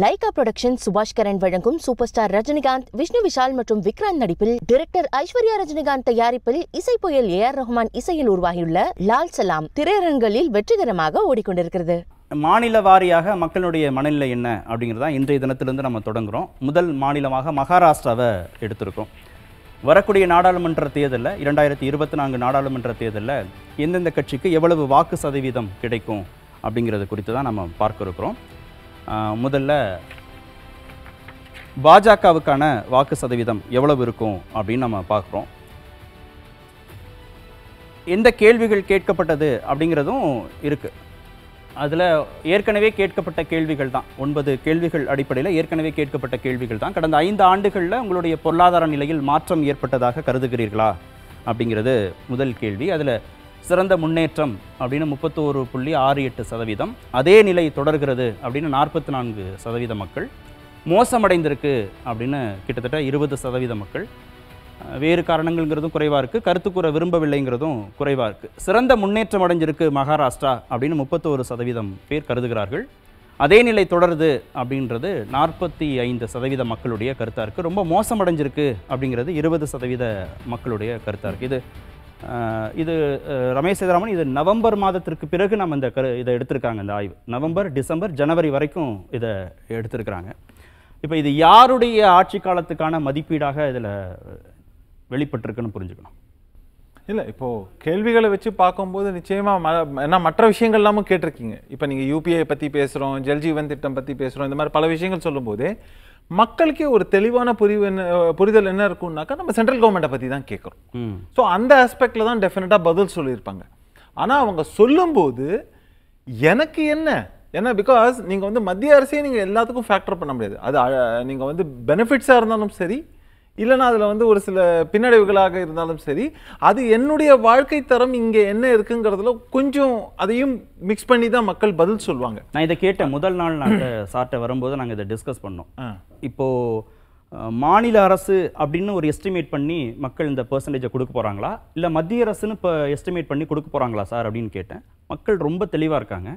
Lyca production Subash Karan வழங்கும் super star Rajinikanth Vishnu Vishal மற்றும் விக்ராந்த் நடிப்பில் டிரெக்டர் ஐஸ்வர்யா ரஜினிகாந்த் தயாரிப்பில் இசை புயல் ஏ ஆர் ரஹ்மான் இசையில் உருவாகியுள்ள லால் சலாம் திரையரங்களில் வெற்றிகரமாக ஓடிக்கொண்டிருக்கிறது மாநில வாரியாக மக்களுடைய மனநிலை என்ன அப்படிங்கிறதா இன்றைய தினத்திலிருந்து நம்ம தொடங்குகிறோம் முதல் மாநிலமாக மகாராஷ்டிராவை எடுத்திருக்கோம் வரக்கூடிய நாடாளுமன்ற தேர்தலில் இரண்டாயிரத்தி இருபத்தி நான்கு நாடாளுமன்ற தேர்தலில் எந்தெந்த கட்சிக்கு எவ்வளவு வாக்கு சதவீதம் கிடைக்கும் அப்படிங்கிறது குறித்து தான் நம்ம பார்க்க இருக்கிறோம் முதல்ல பாஜகவுக்கான வாக்கு சதவீதம் எவ்வளவு இருக்கும் அப்படின்னு நம்ம பார்க்குறோம் எந்த கேள்விகள் கேட்கப்பட்டது அப்படிங்கிறதும் இருக்குது அதில் ஏற்கனவே கேட்கப்பட்ட கேள்விகள் தான் ஒன்பது கேள்விகள் அடிப்படையில் ஏற்கனவே கேட்கப்பட்ட கேள்விகள் தான் கடந்த ஐந்து ஆண்டுகளில் உங்களுடைய பொருளாதார நிலையில் மாற்றம் ஏற்பட்டதாக கருதுகிறீர்களா அப்படிங்கிறது முதல் கேள்வி அதில் சிறந்த முன்னேற்றம் அப்படின்னு முப்பத்தோரு புள்ளி ஆறு எட்டு சதவீதம் அதே நிலை தொடர்கிறது அப்படின்னு நாற்பத்தி நான்கு சதவீத மக்கள் மோசமடைந்திருக்கு அப்படின்னு கிட்டத்தட்ட இருபது சதவீத மக்கள் வேறு காரணங்கள்ங்கிறதும் குறைவாக இருக்குது கருத்து கூற விரும்பவில்லைங்கிறதும் குறைவாக இருக்குது சிறந்த முன்னேற்றம் அடைஞ்சிருக்கு மகாராஷ்டிரா அப்படின்னு முப்பத்தோரு சதவீதம் பேர் கருதுகிறார்கள் அதே நிலை தொடருது அப்படின்றது நாற்பத்தி ஐந்து சதவீத மக்களுடைய கருத்தாக இருக்குது ரொம்ப மோசமடைஞ்சிருக்கு அப்படிங்கிறது இருபது சதவீத மக்களுடைய கருத்தாக இருக்குது இது இது ரமேஷ் சேதராமன் இது நவம்பர் மாதத்திற்கு பிறகு நம்ம இந்த கரு இதை எடுத்திருக்காங்க இந்த ஆய்வு நவம்பர் டிசம்பர் ஜனவரி வரைக்கும் இதை எடுத்திருக்கிறாங்க இப்போ இது யாருடைய ஆட்சி காலத்துக்கான மதிப்பீடாக இதில் வெளிப்பட்டிருக்குன்னு புரிஞ்சுக்கணும் இல்லை இப்போது கேள்விகளை வச்சு பார்க்கும்போது நிச்சயமாக ம ஏன்னா மற்ற விஷயங்கள் இல்லாமல் கேட்டிருக்கீங்க இப்போ நீங்கள் யூபிஐ பற்றி பேசுகிறோம் ஜல்ஜீவன் திட்டம் பற்றி பேசுகிறோம் இந்த மாதிரி பல விஷயங்கள் சொல்லும்போது மக்களுக்கே ஒரு தெளிவான புரிவு என்ன புரிதல் என்ன இருக்கும்னாக்கா நம்ம சென்ட்ரல் கவர்மெண்ட்டை பற்றி தான் கேட்குறோம் ஸோ அந்த ஆஸ்பெக்டில் தான் டெஃபினட்டாக பதில் சொல்லியிருப்பாங்க ஆனால் அவங்க சொல்லும்போது எனக்கு என்ன ஏன்னா பிகாஸ் நீங்கள் வந்து மத்திய அரசே நீங்கள் எல்லாத்துக்கும் ஃபேக்டர் பண்ண முடியாது அது நீங்கள் வந்து பெனிஃபிட்ஸாக இருந்தாலும் சரி இல்லைனா அதில் வந்து ஒரு சில பின்னடைவுகளாக இருந்தாலும் சரி அது என்னுடைய வாழ்க்கை தரம் இங்கே என்ன இருக்குங்கிறதுல கொஞ்சம் அதையும் மிக்ஸ் பண்ணி தான் மக்கள் பதில் சொல்லுவாங்க நான் இதை கேட்ட முதல் நாள் நாங்கள் சார்ட்டை வரும்போது நாங்கள் இதை டிஸ்கஸ் பண்ணோம் இப்போ மாநில அரசு அப்படின்னு ஒரு எஸ்டிமேட் பண்ணி மக்கள் இந்த பர்சன்டேஜை கொடுக்க போகிறாங்களா இல்லை மத்திய அரசுன்னு இப்போ எஸ்டிமேட் பண்ணி கொடுக்க போகிறாங்களா சார் அப்படின்னு கேட்டேன் மக்கள் ரொம்ப தெளிவாக இருக்காங்க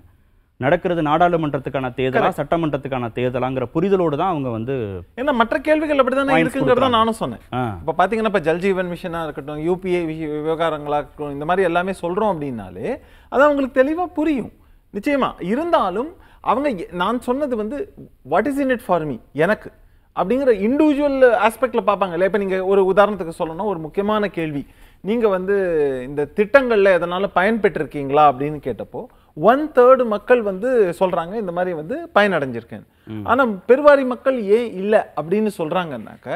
நடக்கிறது நாடாளுமன்றத்துக்கான தேர்தலா சட்டமன்றத்துக்கான தேர்தலாங்கிற புரிதலோடு தான் அவங்க வந்து ஏன்னா மற்ற கேள்விகள் இருக்குங்கிறது தான் நானும் சொன்னேன் இப்போ பார்த்தீங்கன்னா இப்போ ஜல்ஜீவன் மிஷனா இருக்கட்டும் யூபிஐ விவகாரங்களா இருக்கட்டும் இந்த மாதிரி எல்லாமே சொல்றோம் அப்படின்னாலே அது அவங்களுக்கு தெளிவாக புரியும் நிச்சயமா இருந்தாலும் அவங்க நான் சொன்னது வந்து what is in it for me எனக்கு அப்படிங்கிற இண்டிவிஜுவல் ஆஸ்பெக்டில் பார்ப்பாங்க இல்லை இப்போ நீங்கள் ஒரு உதாரணத்துக்கு சொல்லணும் ஒரு முக்கியமான கேள்வி நீங்கள் வந்து இந்த திட்டங்களில் எதனால் பயன்பெற்றிருக்கீங்களா அப்படின்னு கேட்டப்போ ஒன் தேர்டு மக்கள் வந்து சொல்றாங்க இந்த மாதிரி வந்து பயனடைஞ்சிருக்கேன் ஆனா பெருவாரி மக்கள் ஏன் இல்லை அப்படின்னு சொல்றாங்கன்னாக்க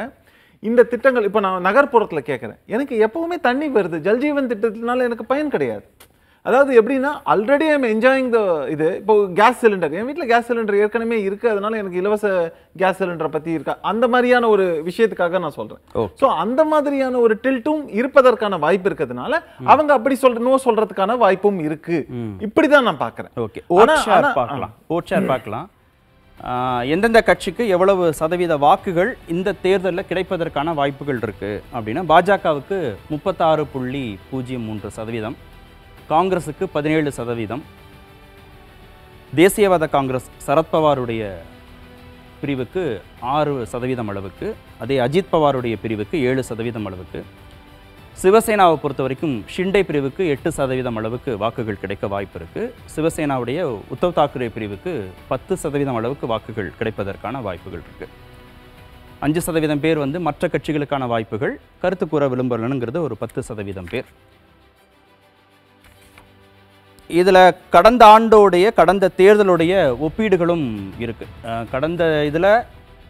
இந்த திட்டங்கள் இப்போ நான் நகர்ப்புறத்தில் கேட்குறேன் எனக்கு எப்பவுமே தண்ணி வருது ஜல்ஜீவன் திட்டத்தினால எனக்கு பயன் கிடையாது அதாவது எப்படின்னா ஆல்ரெடி ஐம் என்ஜாயிங் த இது இப்போ கேஸ் சிலிண்டர் என் வீட்டில் கேஸ் சிலிண்டர் ஏற்கனவே இருக்குது அதனால எனக்கு இலவச கேஸ் சிலிண்டரை பற்றி இருக்கா அந்த மாதிரியான ஒரு விஷயத்துக்காக நான் சொல்கிறேன் ஸோ அந்த மாதிரியான ஒரு டில்ட்டும் இருப்பதற்கான வாய்ப்பு இருக்கிறதுனால அவங்க அப்படி சொல்ற நோ சொல்றதுக்கான வாய்ப்பும் இருக்கு இப்படி தான் நான் பார்க்குறேன் ஓகே ஓட் ஷேர் பார்க்கலாம் எந்தெந்த கட்சிக்கு எவ்வளவு சதவீத வாக்குகள் இந்த தேர்தலில் கிடைப்பதற்கான வாய்ப்புகள் இருக்குது அப்படின்னா பாஜகவுக்கு முப்பத்தாறு புள்ளி பூஜ்ஜியம் மூன்று சதவீதம் காங்கிரஸுக்கு பதினேழு சதவீதம் தேசியவாத காங்கிரஸ் சரத்பவாருடைய பிரிவுக்கு ஆறு சதவீதம் அளவுக்கு அதே அஜித் பவாருடைய பிரிவுக்கு ஏழு சதவீதம் அளவுக்கு சிவசேனாவை பொறுத்த வரைக்கும் ஷிண்டே பிரிவுக்கு எட்டு சதவீதம் அளவுக்கு வாக்குகள் கிடைக்க வாய்ப்பு இருக்குது சிவசேனாவுடைய உத்தவ் தாக்கரே பிரிவுக்கு பத்து சதவீதம் அளவுக்கு வாக்குகள் கிடைப்பதற்கான வாய்ப்புகள் இருக்குது அஞ்சு சதவீதம் பேர் வந்து மற்ற கட்சிகளுக்கான வாய்ப்புகள் கருத்து கூற விரும்பலனுங்கிறது ஒரு பத்து சதவீதம் பேர் இதில் கடந்த ஆண்டோடைய கடந்த தேர்தலுடைய ஒப்பீடுகளும் இருக்குது கடந்த இதில்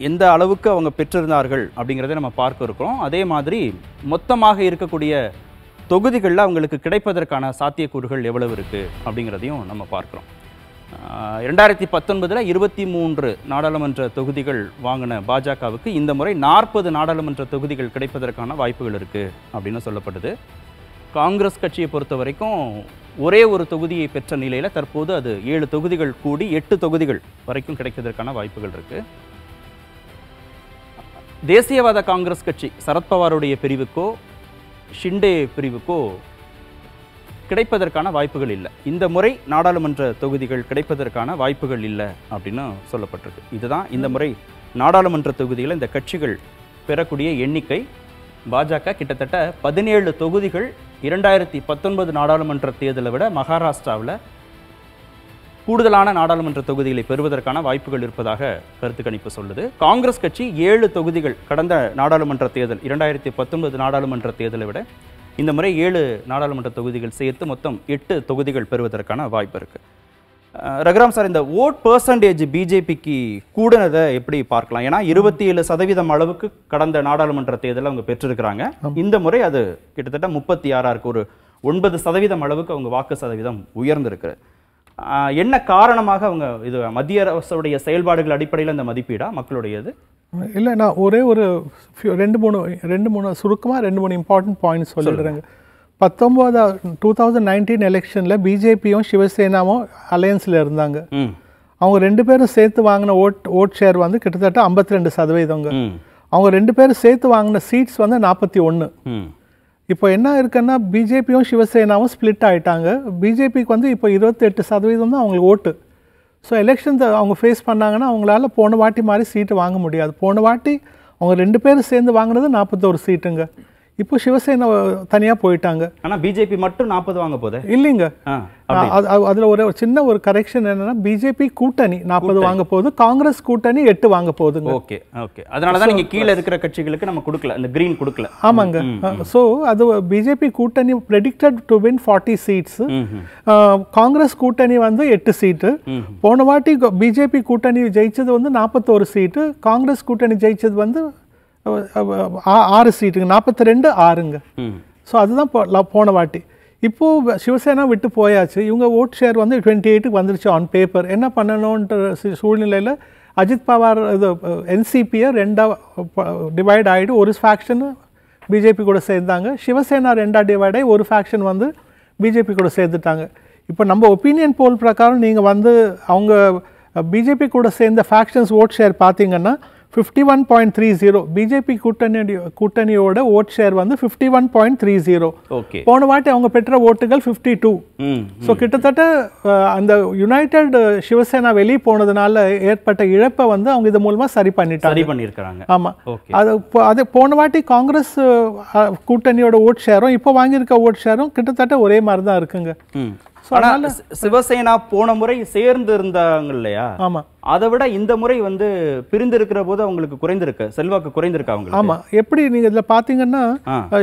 எந்த அளவுக்கு அவங்க பெற்றிருந்தார்கள் அப்படிங்கிறத நம்ம பார்க்க இருக்கிறோம் அதே மாதிரி மொத்தமாக இருக்கக்கூடிய தொகுதிகளில் அவங்களுக்கு கிடைப்பதற்கான சாத்தியக்கூறுகள் எவ்வளவு இருக்குது அப்படிங்கிறதையும் நம்ம பார்க்குறோம் ரெண்டாயிரத்தி பத்தொன்பதில் இருபத்தி மூன்று நாடாளுமன்ற தொகுதிகள் வாங்கின பாஜகவுக்கு இந்த முறை நாற்பது நாடாளுமன்ற தொகுதிகள் கிடைப்பதற்கான வாய்ப்புகள் இருக்குது அப்படின்னு சொல்லப்படுது காங்கிரஸ் கட்சியை பொறுத்த வரைக்கும் ஒரே ஒரு தொகுதியை பெற்ற நிலையில் தற்போது அது ஏழு தொகுதிகள் கூடி எட்டு தொகுதிகள் வரைக்கும் கிடைக்கிறதுக்கான வாய்ப்புகள் இருக்குது தேசியவாத காங்கிரஸ் கட்சி சரத்பவாருடைய பிரிவுக்கோ ஷிண்டே பிரிவுக்கோ கிடைப்பதற்கான வாய்ப்புகள் இல்லை இந்த முறை நாடாளுமன்ற தொகுதிகள் கிடைப்பதற்கான வாய்ப்புகள் இல்லை அப்படின்னு சொல்லப்பட்டிருக்கு இதுதான் இந்த முறை நாடாளுமன்ற தொகுதியில் இந்த கட்சிகள் பெறக்கூடிய எண்ணிக்கை பாஜக கிட்டத்தட்ட பதினேழு தொகுதிகள் இரண்டாயிரத்தி பத்தொன்பது நாடாளுமன்ற தேர்தலை விட மகாராஷ்டிராவில் கூடுதலான நாடாளுமன்ற தொகுதிகளை பெறுவதற்கான வாய்ப்புகள் இருப்பதாக கருத்து கணிப்பு சொல்லுது காங்கிரஸ் கட்சி ஏழு தொகுதிகள் கடந்த நாடாளுமன்ற தேர்தல் இரண்டாயிரத்தி பத்தொன்பது நாடாளுமன்ற தேர்தலை விட இந்த முறை ஏழு நாடாளுமன்ற தொகுதிகள் சேர்த்து மொத்தம் எட்டு தொகுதிகள் பெறுவதற்கான வாய்ப்பு இருக்குது ரகுராம் சார் இந்த ஓட் பர்சன்டேஜ் பிஜேபிக்கு கூடனதை எப்படி பார்க்கலாம் ஏன்னா இருபத்தி ஏழு சதவீதம் அளவுக்கு கடந்த நாடாளுமன்ற தேர்தலில் அவங்க பெற்றிருக்கிறாங்க இந்த முறை அது கிட்டத்தட்ட முப்பத்தி ஆறாக இருக்குது ஒரு ஒன்பது சதவீதம் அளவுக்கு அவங்க வாக்கு சதவீதம் உயர்ந்திருக்கு என்ன காரணமாக அவங்க இது மத்திய அரசுடைய செயல்பாடுகள் அடிப்படையில் அந்த மதிப்பீடா மக்களுடையது இல்லை நான் ஒரே ஒரு ரெண்டு மூணு ரெண்டு மூணு சுருக்கமாக ரெண்டு மூணு இம்பார்ட்டன்ட் பாயிண்ட் சொல்லிடுறேங்க பத்தொம்போதாவது டூ தௌசண்ட் நைன்டீன் எலெக்ஷனில் பிஜேபியும் சிவசேனாவும் அலையன்ஸில் இருந்தாங்க அவங்க ரெண்டு பேரும் சேர்த்து வாங்கின ஓட் ஓட் ஷேர் வந்து கிட்டத்தட்ட ஐம்பத்தி ரெண்டு சதவீதங்க அவங்க ரெண்டு பேரும் சேர்த்து வாங்கின சீட்ஸ் வந்து நாற்பத்தி ஒன்று இப்போ என்ன இருக்குன்னா பிஜேபியும் சிவசேனாவும் ஸ்ப்ளிட் ஆகிட்டாங்க பிஜேபிக்கு வந்து இப்போ இருபத்தெட்டு சதவீதம் தான் அவங்களுக்கு ஓட்டு ஸோ எலெக்ஷன் அவங்க ஃபேஸ் பண்ணாங்கன்னா அவங்களால போன வாட்டி மாதிரி சீட்டு வாங்க முடியாது போன வாட்டி அவங்க ரெண்டு பேரும் சேர்ந்து வாங்கினது நாற்பத்தோரு சீட்டுங்க இப்போ சிவசேனா தனியா போயிட்டாங்க ஆனா பிஜேபி மட்டும் நாற்பது வாங்க போதே இல்லைங்க அதுல ஒரு சின்ன ஒரு கரெக்ஷன் என்னன்னா பிஜேபி கூட்டணி நாற்பது வாங்க போகுது காங்கிரஸ் கூட்டணி எட்டு வாங்க போகுதுங்க ஓகே ஓகே அதனாலதான் நீங்க கீழே இருக்கிற கட்சிகளுக்கு நம்ம கொடுக்கல இந்த கிரீன் கொடுக்கல ஆமாங்க சோ அது பிஜேபி கூட்டணி predicted to win forty seats Congress கூட்டணி வந்து எட்டு சீட்டு போன வாட்டி பிஜேபி கூட்டணி ஜெயிச்சது வந்து நாற்பத்தோரு சீட்டு காங்கிரஸ் கூட்டணி ஜெயிச்சது வந்து ஆறு சீட்டுங்க நாற்பத்தி ரெண்டு ஆறுங்க ஸோ அதுதான் போன வாட்டி இப்போது சிவசேனா விட்டு போயாச்சு இவங்க ஓட் ஷேர் வந்து டுவெண்ட்டி எயிட்டுக்கு வந்துருச்சு ஆன் பேப்பர் என்ன பண்ணணுன்ற சூழ்நிலையில் அஜித் பவார் இது என்சிபியை ரெண்டாக டிவைட் ஆகிட்டு ஒரு ஃபேக்ஷன் பிஜேபி கூட சேர்ந்தாங்க சிவசேனா ரெண்டாக டிவைட் ஆகி ஒரு ஃபேக்ஷன் வந்து பிஜேபி கூட சேர்த்துட்டாங்க இப்போ நம்ம ஒப்பீனியன் போல் பிரகாரம் நீங்கள் வந்து அவங்க பிஜேபி கூட சேர்ந்த ஃபேக்ஷன்ஸ் ஓட் ஷேர் பார்த்தீங்கன்னா fifty one point three zero BJP கூட்டணி கூட்டணியோட ஓட் ஷேர் வந்து fifty one point three zero போன வாட்டி அவங்க பெற்ற ஓட்டுகள் ஃபிஃப்டி டூ ஸோ கிட்டத்தட்ட அந்த யுனைடெட் சிவசேனா வெளியே போனதுனால ஏற்பட்ட இழப்பை வந்து அவங்க இது மூலமாக சரி பண்ணிட்டாங்க சரி பண்ணியிருக்கிறாங்க ஆமாம் அது அது போன வாட்டி காங்கிரஸ் கூட்டணியோட ஓட் ஷேரும் இப்போ வாங்கியிருக்க ஓட் ஷேரும் கிட்டத்தட்ட ஒரே மாதிரி தான் இருக்குங்க ஆனால் சிவசேனா போன முறை சேர்ந்து இருந்தாங்க இல்லையா ஆமா அதை விட இந்த முறை வந்து பிரிந்து இருக்கிற போது அவங்களுக்கு குறைந்திருக்கு செல்வாக்கு குறைந்திருக்கு அவங்க ஆமா எப்படி நீங்க இதுல பாத்தீங்கன்னா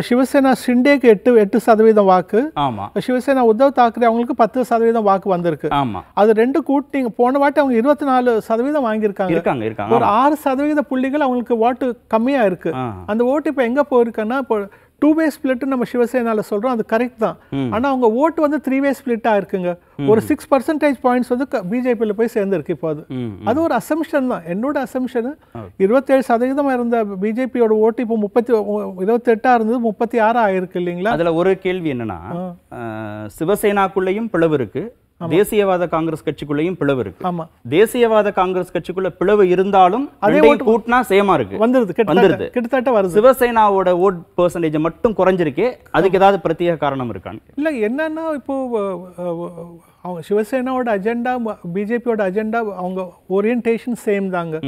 சிவசேனா ஷிண்டேக்கு எட்டு எட்டு சதவீதம் வாக்கு ஆமா சிவசேனா உத்தவ் தாக்கரே அவங்களுக்கு பத்து சதவீதம் வாக்கு வந்திருக்கு ஆமா அது ரெண்டு கூட்டிங்க போன வாட்டி அவங்க இருபத்தி நாலு சதவீதம் வாங்கியிருக்காங்க இருக்காங்க இருக்காங்க ஒரு ஆறு சதவீத புள்ளிகள் அவங்களுக்கு ஓட்டு கம்மியா இருக்கு அந்த ஓட்டு இப்ப எங்க போயிருக்குன்னா இப்போ டூ வே ஸ்பிளிட்னு நம்ம சிவசேனால சொல்றோம் அது கரெக்ட் தான் ஆனா அவங்க ஓட்டு வந்து த்ரீ வே ஸ்பிளிட்டாக இருக்குங்க ஒரு சிக்ஸ் பர்சன்டேஜ் பாயிண்ட்ஸ் வந்து பிஜேபியில போய் சேர்ந்துருக்கு இப்போ அது அது ஒரு அசம்ஷன் தான் என்னோட அசம்ஷனு இருபத்தேழு சதவீதமா இருந்த பிஜேபியோட ஓட்டு இப்போ முப்பத்தி எட்டா இருந்தது முப்பத்தி ஆறு ஆயிருக்கு இல்லைங்களா அதுல ஒரு கேள்வி என்னன்னா சிவசேனாக்குள்ளேயும் பிளவு இருக்கு தேசியவாத காங்கிரஸ் கட்சிக்குள்ளேயும் பிளவு இருக்கு ஆமா தேசியவாத காங்கிரஸ் கட்சிக்குள்ள பிளவு இருந்தாலும் அதே கூட்டினா சேமா இருக்கு வந்துருது வந்துருது கிட்டத்தட்ட வருது சிவசேனாவோட ஓட் பெர்சன்டேஜ் மட்டும் குறைஞ்சிருக்கு அதுக்கு ஏதாவது பிரத்யேக காரணம் இருக்கான்னு இல்ல என்னன்னா இப்போ அவங்க சிவசேனாவோட அஜெண்டா பிஜேபியோட அஜெண்டா அவங்க ஓரியன்டேஷன் சேம் தாங்க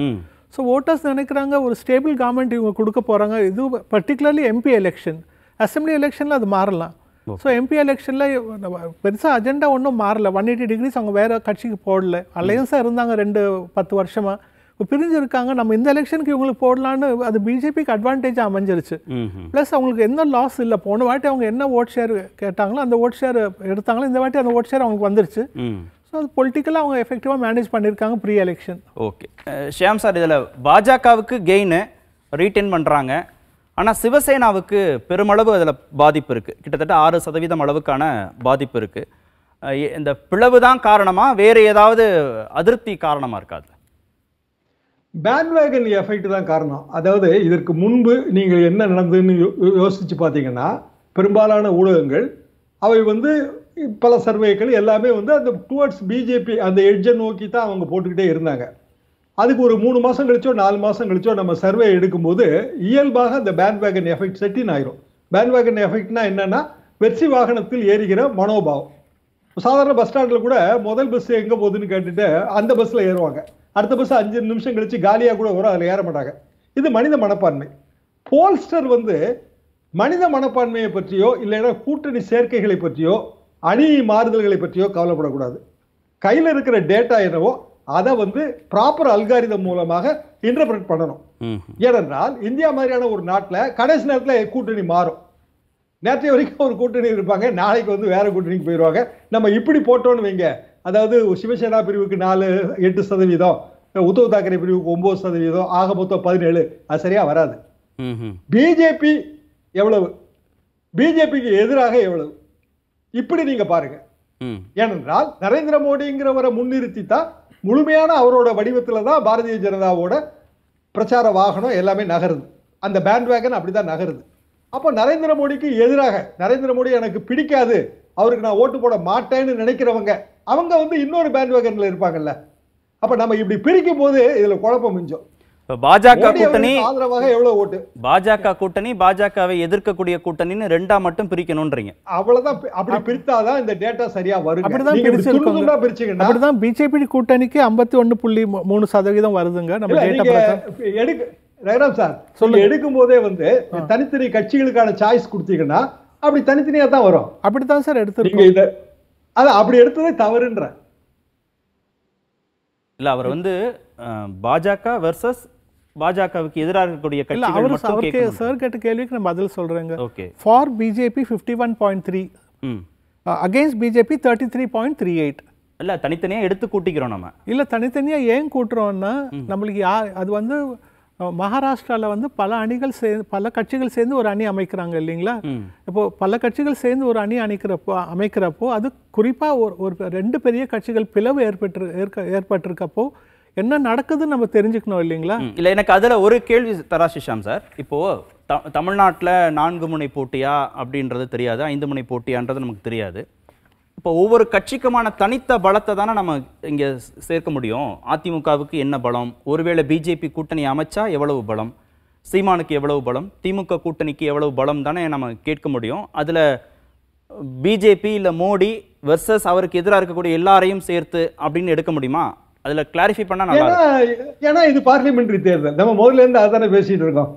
ஸோ ஓட்டர்ஸ் நினைக்கிறாங்க ஒரு ஸ்டேபிள் கவர்மெண்ட் இவங்க கொடுக்க போறாங்க இது பர்டிகுலர்லி எம்பி எலெக்ஷன் அசம்பிளி எலெக்ஷன்ல அது மாறலாம் ஸோ எம்பி எலெக்ஷனில் பெருசாக அஜெண்டா ஒன்றும் மாறல ஒன் எயிட்டி டிகிரிஸ் அவங்க வேறு கட்சிக்கு போடல அலையன்ஸாக இருந்தாங்க ரெண்டு பத்து வருஷமாக இப்போ பிரிஞ்சிருக்காங்க நம்ம இந்த எலெக்ஷனுக்கு இவங்களுக்கு போடலான்னு அது பிஜேபிக்கு அட்வான்டேஜ் அமைஞ்சிருச்சு ப்ளஸ் அவங்களுக்கு என்ன லாஸ் இல்லை போன வாட்டி அவங்க என்ன ஓட் ஷேர் கேட்டாங்களோ அந்த ஓட் ஷேர் எடுத்தாங்களோ இந்த வாட்டி அந்த ஓட் ஷேர் அவங்களுக்கு வந்துருச்சு ஸோ அது பொலிட்டிக்கலாக அவங்க எஃபெக்டிவாக மேனேஜ் பண்ணியிருக்காங்க pre election okay Shyam sir இதில் பாஜகவுக்கு கெயின் ரீட்டைன் பண்ணுறாங்க ஆனால் சிவசேனாவுக்கு பெருமளவு அதில் பாதிப்பு இருக்குது கிட்டத்தட்ட ஆறு சதவீதம் அளவுக்கான பாதிப்பு இருக்குது இந்த பிளவு தான் காரணமாக வேறு ஏதாவது அதிருப்தி காரணமாக இருக்காது பேண்ட்வேகன் எஃபெக்ட் தான் காரணம் அதாவது இதற்கு முன்பு நீங்கள் என்ன நடந்ததுன்னு யோசித்து பார்த்தீங்கன்னா பெரும்பாலான ஊடகங்கள் அவை வந்து பல சர்வேக்கள் எல்லாமே வந்து அந்த டுவர்ட்ஸ் பிஜேபி அந்த எட்ஜை நோக்கி தான் அவங்க போட்டுக்கிட்டே இருந்தாங்க அதுக்கு ஒரு மூணு மாதம் கழிச்சோ நாலு மாதம் கழிச்சோ நம்ம சர்வே எடுக்கும்போது இயல்பாக அந்த பேண்ட் வேகன் எஃபெக்ட் செட்டின் ஆயிரும் பேண்ட் வேகன் எஃபெக்ட்னா என்னன்னா வெற்றி வாகனத்தில் ஏறுகிற மனோபாவம் சாதாரண பஸ் ஸ்டாண்டில் கூட முதல் பஸ் எங்கே போகுதுன்னு கேட்டுட்டு அந்த பஸ்ஸில் ஏறுவாங்க அடுத்த பஸ் அஞ்சு நிமிஷம் கழிச்சு காலியாக கூட வரும் அதில் ஏற மாட்டாங்க இது மனித மனப்பான்மை போல்ஸ்டர் வந்து மனித மனப்பான்மையை பற்றியோ இல்லைன்னா கூட்டணி சேர்க்கைகளை பற்றியோ அணி மாறுதல்களை பற்றியோ கவலைப்படக்கூடாது கையில் இருக்கிற டேட்டா என்னவோ அதை வந்து ப்ராப்பர் அல்காரிதம் மூலமாக இன்டர்பிரட் பண்ணணும் ஏனென்றால் இந்தியா மாதிரியான ஒரு நாட்டில் கடைசி நேரத்தில் கூட்டணி மாறும் நேற்றைய வரைக்கும் ஒரு கூட்டணி இருப்பாங்க நாளைக்கு வந்து வேற கூட்டணிக்கு போயிடுவாங்க நம்ம இப்படி போட்டோன்னு வைங்க அதாவது சிவசேனா பிரிவுக்கு நாலு எட்டு சதவீதம் உத்தவ் தாக்கரே பிரிவுக்கு ஒன்பது சதவீதம் ஆக மொத்தம் பதினேழு அது சரியா வராது பிஜேபி எவ்வளவு பிஜேபிக்கு எதிராக எவ்வளவு இப்படி நீங்க பாருங்க ஏனென்றால் நரேந்திர மோடிங்கிறவரை முன்னிறுத்தி தான் முழுமையான அவரோட வடிவத்தில் தான் பாரதிய ஜனதாவோட பிரச்சார வாகனம் எல்லாமே நகருது அந்த பேண்ட் வேகன் அப்படி தான் நகருது அப்போ நரேந்திர மோடிக்கு எதிராக நரேந்திர மோடி எனக்கு பிடிக்காது அவருக்கு நான் ஓட்டு போட மாட்டேன்னு நினைக்கிறவங்க அவங்க வந்து இன்னொரு பேண்ட் வேகனில் இருப்பாங்கல்ல அப்போ நம்ம இப்படி பிரிக்கும் போது இதில் குழப்பம் மிஞ்சோம் பாஜக கூட்டணி பாஜக கூட்டணி பாஜகவை எதிர்க்கக்கூடிய கூட்டணின்னு ரெண்டா மட்டும் பிரிக்கணும்ன்றீங்க அவ்வளவுதான் அப்படி பிரித்தாதான் இந்த டேட்டா சரியா வரும் அப்படிதான் அப்படிதான் பிஜேபி கூட்டணிக்கு ஐம்பத்தி ஒன்னு புள்ளி மூணு சதவீதம் வருதுங்க நம்ம எடுக்க ரகுராம் சார் சொல்லுங்க எடுக்கும் போதே வந்து தனித்தனி கட்சிகளுக்கான சாய்ஸ் கொடுத்தீங்கன்னா அப்படி தனித்தனியா தான் வரும் அப்படித்தான் சார் எடுத்துருக்கீங்க இதை அதான் அப்படி எடுத்ததே தவறுன்ற இல்ல அவர் வந்து பாஜக வெர்சஸ் பாஜகவுக்கு எதிராக இருக்கக்கூடிய கட்சி அவர் அவருக்கு சார் கேட்ட கேள்விக்கு நான் பதில் சொல்றேங்க okay for BJP fifty one point three against BJP thirty three point three eight இல்ல தனித்தனியா எடுத்து கூட்டிக்கிறோம் நம்ம இல்ல தனித்தனியா ஏன் கூட்டுறோம்னா நம்மளுக்கு யார் அது வந்து மகாராஷ்டிராவில் வந்து பல அணிகள் சேர்ந்து பல கட்சிகள் சேர்ந்து ஒரு அணி அமைக்கிறாங்க இல்லைங்களா இப்போ பல கட்சிகள் சேர்ந்து ஒரு அணி அணிக்கிறப்போ அமைக்கிறப்போ அது குறிப்பாக ஒரு ஒரு ரெண்டு பெரிய கட்சிகள் பிளவு ஏற்பட்டு ஏற்க ஏற்பட்டிருக்கப்போ என்ன நடக்குதுன்னு நம்ம தெரிஞ்சுக்கணும் இல்லைங்களா இல்லை எனக்கு அதில் ஒரு கேள்வி தராசிஷாம் சார் இப்போது த தமிழ்நாட்டில் நான்கு முனை போட்டியா அப்படின்றது தெரியாது ஐந்து முனை போட்டியான்றது நமக்கு தெரியாது இப்போ ஒவ்வொரு கட்சிக்குமான தனித்த பலத்தை தானே நம்ம இங்கே சேர்க்க முடியும் அதிமுகவுக்கு என்ன பலம் ஒருவேளை பிஜேபி கூட்டணி அமைச்சா எவ்வளவு பலம் சீமானுக்கு எவ்வளவு பலம் திமுக கூட்டணிக்கு எவ்வளவு பலம் தானே நம்ம கேட்க முடியும் அதில் பிஜேபி இல்லை மோடி வெர்சஸ் அவருக்கு எதிராக இருக்கக்கூடிய எல்லாரையும் சேர்த்து அப்படின்னு எடுக்க முடியுமா அதுல கிளாரிஃபை பண்ணா நல்லா ஏன்னா இது பார்லிமெண்டரி தேர்தல் நம்ம முதல்ல இருந்து அதானே பேசிட்டு இருக்கோம்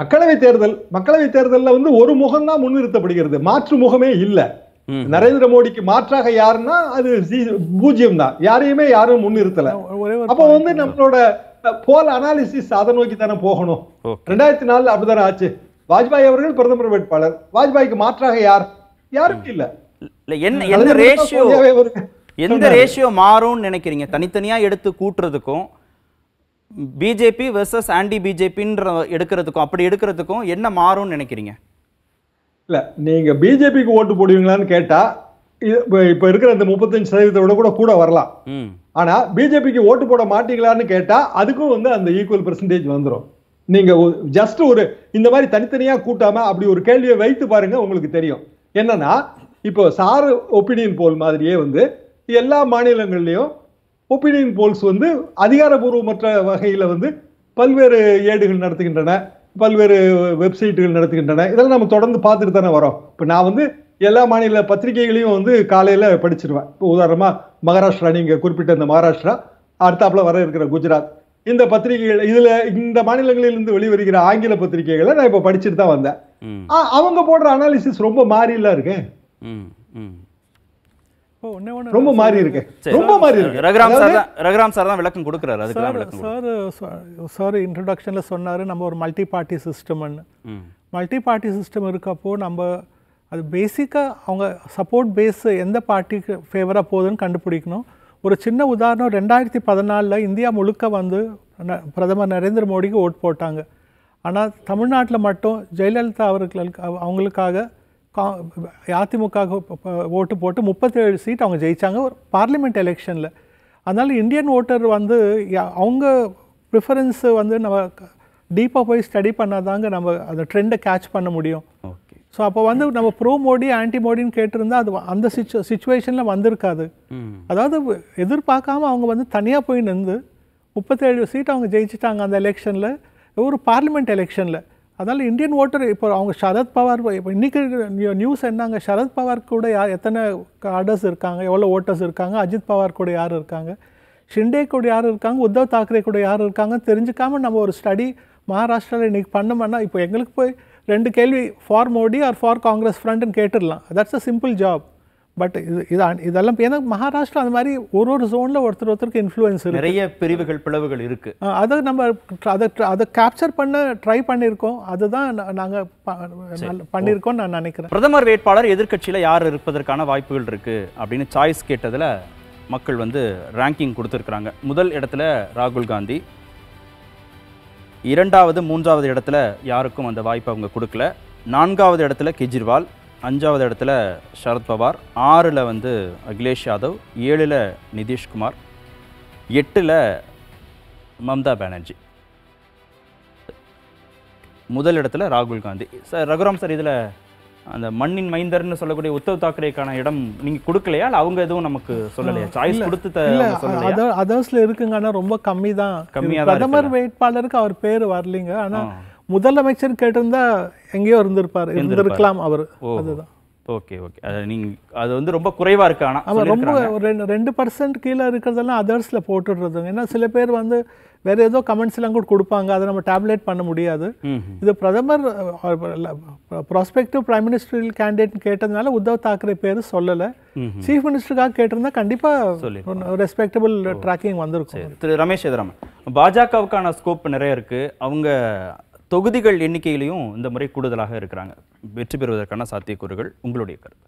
மக்களவை தேர்தல் மக்களவை தேர்தலில் வந்து ஒரு முகம் தான் முன்னிறுத்தப்படுகிறது மாற்று முகமே இல்ல நரேந்திர மோடிக்கு மாற்றாக யாருன்னா அது பூஜ்ஜியம் தான் யாரையுமே யாரும் முன்னிறுத்தல அப்ப வந்து நம்மளோட போல் அனாலிசிஸ் அதை நோக்கி தானே போகணும் ரெண்டாயிரத்தி நாலு அப்படிதானே ஆச்சு வாஜ்பாய் அவர்கள் பிரதமர் வேட்பாளர் வாஜ்பாய்க்கு மாற்றாக யார் யாருக்கும் இல்ல என்ன என்ன ரேஷியோ எந்த ரேஷியோ மாறும்னு நினைக்கிறீங்க தனித்தனியாக எடுத்து கூட்டுறதுக்கும் பிஜேபி வெர்சஸ் ஆன்டி பிஜேபின்ற எடுக்கிறதுக்கும் அப்படி எடுக்கிறதுக்கும் என்ன மாறும்னு நினைக்கிறீங்க இல்லை நீங்கள் பிஜேபிக்கு ஓட்டு போடுவீங்களான்னு கேட்டால் இப்போ இப்போ இருக்கிற இந்த முப்பத்தஞ்சு சதவீதத்தை விட கூட கூட வரலாம் ஆனால் பிஜேபிக்கு ஓட்டு போட மாட்டீங்களான்னு கேட்டால் அதுக்கும் வந்து அந்த ஈக்குவல் பெர்சன்டேஜ் வந்துடும் நீங்கள் ஜஸ்ட் ஒரு இந்த மாதிரி தனித்தனியாக கூட்டாமல் அப்படி ஒரு கேள்வியை வைத்து பாருங்க உங்களுக்கு தெரியும் என்னன்னா இப்போ சாரு ஒப்பீனியன் போல் மாதிரியே வந்து எல்லா மாநிலங்கள்லையும் ஒப்பீனியன் போல்ஸ் வந்து அதிகாரபூர்வமற்ற வகையில் வந்து பல்வேறு ஏடுகள் நடத்துகின்றன பல்வேறு வெப்சைட்டுகள் நடத்துகின்றன இதெல்லாம் நம்ம தொடர்ந்து பார்த்துட்டு தானே வரோம் இப்போ நான் வந்து எல்லா மாநில பத்திரிகைகளையும் வந்து காலையில் படிச்சிருவேன் இப்போ உதாரணமாக மகாராஷ்டிரா நீங்கள் குறிப்பிட்ட இந்த மகாராஷ்டிரா அடுத்தாப்பில் வர இருக்கிற குஜராத் இந்த பத்திரிகைகள் இதில் இந்த மாநிலங்களிலிருந்து வெளிவருகிற ஆங்கில பத்திரிகைகளை நான் இப்போ படிச்சுட்டு தான் வந்தேன் அவங்க போடுற அனாலிசிஸ் ரொம்ப மாறிலாம் இருக்கேன் ரொம்ப மாறி இருக்கு ரொம்ப மாறி இருக்கு ரகுராம் சார் தான் ரகுராம் சார் தான் விளக்கம் கொடுக்குறாரு அதுக்கு விளக்கம் சார் சார் இன்ட்ரடக்ஷனில் சொன்னார் நம்ம ஒரு மல்டி பார்ட்டி சிஸ்டம்னு மல்டி பார்ட்டி சிஸ்டம் இருக்கப்போ நம்ம அது பேசிக்காக அவங்க சப்போர்ட் பேஸ் எந்த பார்ட்டிக்கு ஃபேவராக போகுதுன்னு கண்டுபிடிக்கணும் ஒரு சின்ன உதாரணம் ரெண்டாயிரத்தி பதினாலில் இந்தியா முழுக்க வந்து பிரதமர் நரேந்திர மோடிக்கு ஓட் போட்டாங்க ஆனால் தமிழ்நாட்டில் மட்டும் ஜெயலலிதா அவர்களுக்கு அவங்களுக்காக அதிமுக ஓட்டு போட்டு முப்பத்தேழு சீட் அவங்க ஜெயித்தாங்க ஒரு பார்லிமெண்ட் எலெக்ஷனில் அதனால் இந்தியன் ஓட்டர் வந்து அவங்க ப்ரிஃபரன்ஸு வந்து நம்ம டீப்பாக போய் ஸ்டடி பண்ணாதாங்க நம்ம அந்த ட்ரெண்டை கேட்ச் பண்ண முடியும் ஸோ அப்போ வந்து நம்ம ப்ரோ மோடி ஆன்டி மோடின்னு கேட்டிருந்தா அது அந்த சுச்சு சுச்சுவேஷனில் வந்திருக்காது அதாவது எதிர்பார்க்காம அவங்க வந்து தனியாக போய் நின்று முப்பத்தேழு சீட் அவங்க ஜெயிச்சிட்டாங்க அந்த எலெக்ஷனில் ஒரு பார்லிமெண்ட் எலெக்ஷனில் அதனால் இந்தியன் ஓட்டர் இப்போ அவங்க சரத் பவார் இப்போ இன்றைக்கி நியூஸ் என்னங்க சரத் பவார் கூட யார் எத்தனை கார்டர்ஸ் இருக்காங்க எவ்வளோ ஓட்டர்ஸ் இருக்காங்க அஜித் பவார் கூட யார் இருக்காங்க ஷிண்டே கூட யார் இருக்காங்க உத்தவ் தாக்கரே கூட யார் இருக்காங்கன்னு தெரிஞ்சுக்காமல் நம்ம ஒரு ஸ்டடி மகாராஷ்டிராவில் இன்றைக்கி பண்ணோம்னா இப்போ எங்களுக்கு போய் ரெண்டு கேள்வி for Modi or for Congress ஃப்ரண்ட்னு கேட்டுடலாம் that's a simple job but இது இது இதெல்லாம் ஏன்னா மகாராஷ்டிரா அந்த மாதிரி ஒரு ஒரு ஜோனில் ஒருத்தர் ஒருத்தருக்கு இன்ஃப்ளூயன்ஸ் இருக்கு நிறைய பிரிவுகள் பிளவுகள் இருக்கு அதை நம்ம அதை அதை கேப்சர் பண்ண ட்ரை பண்ணியிருக்கோம் அதுதான் நாங்கள் பண்ணியிருக்கோம் நான் நினைக்கிறேன் பிரதமர் வேட்பாளர் எதிர்கட்சியில் யார் இருப்பதற்கான வாய்ப்புகள் இருக்கு அப்படின்னு சாய்ஸ் கேட்டதில் மக்கள் வந்து ரேங்கிங் கொடுத்துருக்குறாங்க முதல் இடத்துல ராகுல் காந்தி இரண்டாவது மூன்றாவது இடத்துல யாருக்கும் அந்த வாய்ப்பு அவங்க கொடுக்கல நான்காவது இடத்துல கெஜ்ரிவால் அஞ்சாவது இடத்துல சரத்பவார் ஆறில் வந்து அகிலேஷ் யாதவ் ஏழில் நிதிஷ்குமார் எட்டில் மம்தா பானர்ஜி முதல் இடத்துல ராகுல் காந்தி சார் ரகுராம் சார் இதில் அந்த மண்ணின் மைந்தர்னு சொல்லக்கூடிய உத்தவ் தாக்கரேக்கான இடம் நீங்க கொடுக்கலையா அவங்க எதுவும் நமக்கு சொல்லலையா சாய்ஸ் கொடுத்து அதர்ஸ்ல இருக்குங்கன்னா ரொம்ப கம்மி தான் கம்மியாக பிரதமர் வேட்பாளருக்கு அவர் பேர் வரலீங்க ஆனா முதலமைச்சர் கேட்டிருந்தா எங்கேயோ இருந்திருப்பார் இருந்திருக்கலாம் அவர் அதுதான் ஓகே ஓகே அது நீங்கள் அது வந்து ரொம்ப குறைவாக இருக்கு அவர் ரொம்ப ரெண்டு ரெண்டு பர்சன்ட் கீழே இருக்கிறதெல்லாம் அதர்ஸ்ல போட்டுடுறதுங்க ஏன்னா சில பேர் வந்து வேற ஏதோ கமெண்ட்ஸ் எல்லாம் கூட கொடுப்பாங்க அதை நம்ம டேப்லெட் பண்ண முடியாது இது பிரதமர் ப்ராஸ்பெக்டிவ் பிரைம் மினிஸ்டர் கேண்டிடேட் கேட்டதுனால உத்தவ் தாக்கரே பேர் சொல்லலை சீஃப் மினிஸ்டருக்காக கேட்டிருந்தா கண்டிப்பாக ரெஸ்பெக்டபிள் ட்ராக்கிங் வந்திருக்கும் திரு ரமேஷ் எதிராமன் பாஜகவுக்கான ஸ்கோப் நிறைய இருக்கு அவங்க தொகுதிகள் எண்ணிக்கையிலையும் இந்த முறை கூடுதலாக இருக்கிறாங்க வெற்றி பெறுவதற்கான சாத்தியக்கூறுகள் உங்களுடைய கருத்து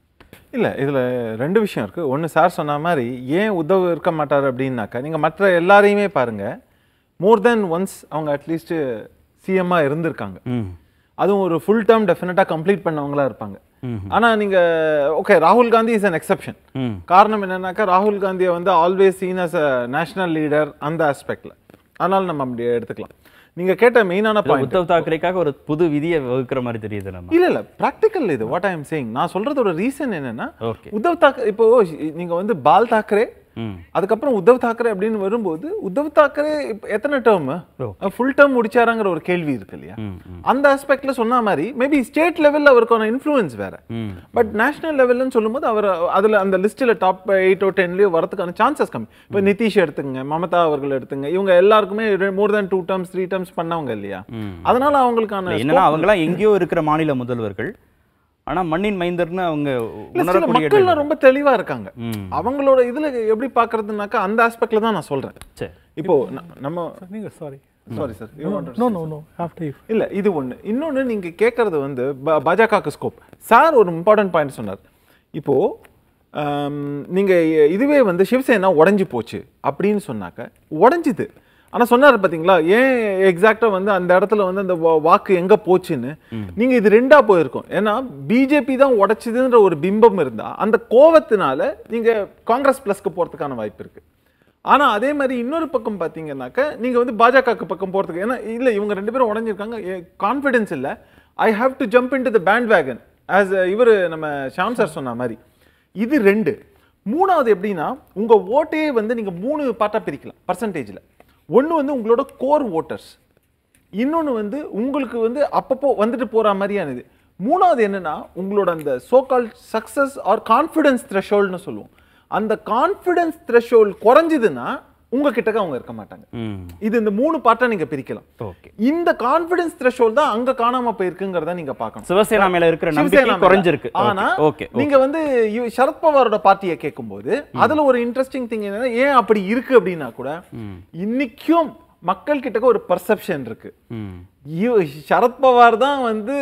இல்லை இதில் ரெண்டு விஷயம் இருக்குது ஒன்று சார் சொன்ன மாதிரி ஏன் உத்தவ் இருக்க மாட்டார் அப்படின்னாக்கா நீங்கள் மற்ற எல்லாரையுமே பாருங்கள் மோர் தென் ஒன்ஸ் அவங்க அட்லீஸ்ட் சிஎம்மாக இருந்திருக்காங்க அதுவும் ஒரு ஃபுல் டேர்ம் டெஃபினட்டாக கம்ப்ளீட் பண்ணவங்களா இருப்பாங்க ஆனால் நீங்கள் ஓகே ராகுல் காந்தி இஸ் அன் எக்ஸப்ஷன் காரணம் என்னன்னாக்கா ராகுல் காந்தியை வந்து always seen as a national leader அந்த ஆஸ்பெக்டில் அதனால் நம்ம அப்படி எடுத்துக்கலாம் நீங்க கேட்ட மெயினான பாயிண்ட் உத்தவ் தாக்கரேக்காக ஒரு புது விதியை வகுக்கிற மாதிரி தெரியுது நம்ம இல்ல இல்ல பிராக்டிக்கல் இது வாட் ஐ அம் சேயிங் நான் சொல்றதோட ரீசன் என்னன்னா உத்தவ் தாக்கரே இப்போ நீங்க வந்து பால் தாக்கரே அதுக்கப்புறம் உத்தவ் தாக்கரே அப்படின்னு வரும்போது உத்தவ் தாக்கரே எத்தனை டேர்ம் ஃபுல் டேர்ம் முடிச்சாராங்கிற ஒரு கேள்வி இருக்கு இல்லையா அந்த ஆஸ்பெக்ட்ல சொன்ன மாதிரி மேபி ஸ்டேட் லெவலில் அவருக்கான இன்ஃப்ளூயன்ஸ் வேற பட் நேஷனல் லெவல்னு சொல்லும்போது அவர் அதுல அந்த லிஸ்ட்ல டாப் எயிட்டோ டென்லயோ வரதுக்கான சான்சஸ் கம்மி இப்போ நிதிஷ் எடுத்துங்க மமதா அவர்கள் எடுத்துங்க இவங்க எல்லாருக்குமே more than two terms three terms பண்ணவங்க இல்லையா அதனால அவங்களுக்கான என்னன்னா அவங்களாம் எங்கேயோ இருக்கிற மாநில முதல்வர்கள் ஆனா மண்ணின் மைந்தர்னு அவங்க மக்கள் ரொம்ப தெளிவா இருக்காங்க அவங்களோட இதுல எப்படி பாக்குறதுனாக்கா அந்த ஆஸ்பெக்ட்ல தான் நான் சொல்றேன் இப்போ நம்ம நீங்க சாரி சாரி சார் இல்லை இது நீங்கள் வந்து சார் ஒரு இம்பார்ட்டன்ட் பாயிண்ட் சொன்னார் நீங்கள் இதுவே வந்து சிவசேனா உடஞ்சு போச்சு அப்படின்னு சொன்னாக்க உடஞ்சிது ஆனால் சொன்னார் பார்த்தீங்களா ஏன் எக்ஸாக்டாக வந்து அந்த இடத்துல வந்து அந்த வாக்கு எங்கே போச்சுன்னு நீங்கள் இது ரெண்டாக போயிருக்கோம் ஏன்னா பிஜேபி தான் உடைச்சிதுன்ற ஒரு பிம்பம் இருந்தால் அந்த கோவத்தினால நீங்கள் காங்கிரஸ் ப்ளஸ்க்கு போகிறதுக்கான வாய்ப்பு இருக்குது ஆனால் அதே மாதிரி இன்னொரு பக்கம் பார்த்தீங்கன்னாக்க நீங்கள் வந்து பாஜகவுக்கு பக்கம் போகிறதுக்கு ஏன்னா இல்லை இவங்க ரெண்டு பேரும் உடஞ்சிருக்காங்க கான்ஃபிடென்ஸ் இல்லை I have to jump into the bandwagon as இவர் நம்ம ஷாம் சார் சொன்ன மாதிரி இது ரெண்டு மூணாவது எப்படின்னா உங்கள் ஓட்டையே வந்து நீங்கள் மூணு பார்ட்டாக பிரிக்கலாம் பர்சன்டேஜில் ஒன்று வந்து உங்களோட கோர் ஓட்டர்ஸ் இன்னொன்று வந்து உங்களுக்கு வந்து அப்பப்போ வந்துட்டு போகிற மாதிரியானது மூணாவது என்னென்னா உங்களோட அந்த சோக்கால் சக்ஸஸ் ஆர் கான்ஃபிடென்ஸ் த்ரெஷோல்னு சொல்லுவோம் அந்த கான்ஃபிடென்ஸ் த்ரெஷோல் குறைஞ்சிதுன்னா உங்ககிட்டக்க அவங்க இருக்க மாட்டாங்க இது இந்த மூணு பார்ட்டா நீங்க பிரிக்கலாம் ஓகே இந்த கான்ஃபிடன்ஸ் த்ரெஷோல் தான் அங்க காணாம போயிருக்குங்கறத நீங்க பார்க்கணும் சிவசேனா மேல இருக்கிற நம்பிக்கை குறைஞ்சிருக்கு ஆனா நீங்க வந்து சரத்பவாரோட பார்ட்டியை கேட்கும்போது அதுல ஒரு இன்ட்ரெஸ்டிங் திங் என்னன்னா ஏன் அப்படி இருக்கு அப்படின்னா கூட இன்னைக்கும் மக்கள் கிட்ட ஒரு பர்செப்ஷன் இருக்கு சரத்பவார் தான் வந்து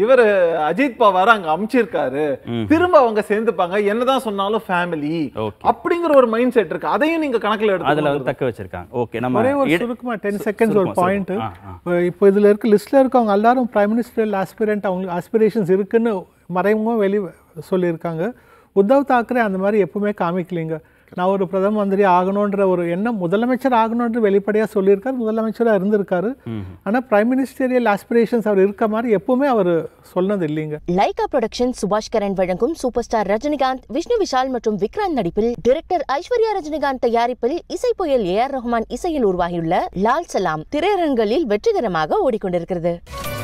இவர் அஜித் பவார் அங்க அமைச்சிருக்காரு திரும்ப அவங்க சேர்ந்துப்பாங்க என்னதான் சொன்னாலும் ஃபேமிலி அப்படிங்கிற ஒரு மைண்ட் செட் இருக்கு அதையும் நீங்க கணக்குல எடுத்து அதுல தக்க வச்சிருக்காங்க ஓகே நம்ம ஒரே ஒரு சுருக்கமா டென் செகண்ட்ஸ் ஒரு பாயிண்ட் இப்போ இதுல இருக்க லிஸ்ட்ல இருக்கவங்க எல்லாரும் பிரைம் மினிஸ்டர் ஆஸ்பிரண்ட் அவங்களுக்கு ஆஸ்பிரேஷன்ஸ் இருக்குன்னு மறைமுகம் வெளியே சொல்லியிருக்காங்க உத்தவ் தாக்கரே அந்த மாதிரி எப்பவுமே காமிக்கலைங்க நான் ஒரு பிரதம மந்திரி ஆகணுன்ற ஒரு எண்ணம் முதலமைச்சர் ஆகணுன்ற வெளிப்படையாக சொல்லியிருக்காரு முதலமைச்சராக இருந்திருக்காரு ஆனால் பிரைம் மினிஸ்டரியல் ஆஸ்பிரேஷன்ஸ் அவர் இருக்க மாதிரி எப்பவுமே அவர் சொன்னது இல்லைங்க லைகா ப்ரொடக்ஷன் சுபாஷ் கரன் வழங்கும் சூப்பர் ஸ்டார் ரஜினிகாந்த் விஷ்ணு விஷால் மற்றும் விக்ராந்த் நடிப்பில் டிரெக்டர் ஐஸ்வர்யா ரஜினிகாந்த் தயாரிப்பில் இசை புயல் ஏ ஆர் ரஹ்மான் இசையில் உருவாகியுள்ள லால் சலாம் திரையரங்களில் வெற்றிகரமாக ஓடிக்கொண்டிருக்கிறது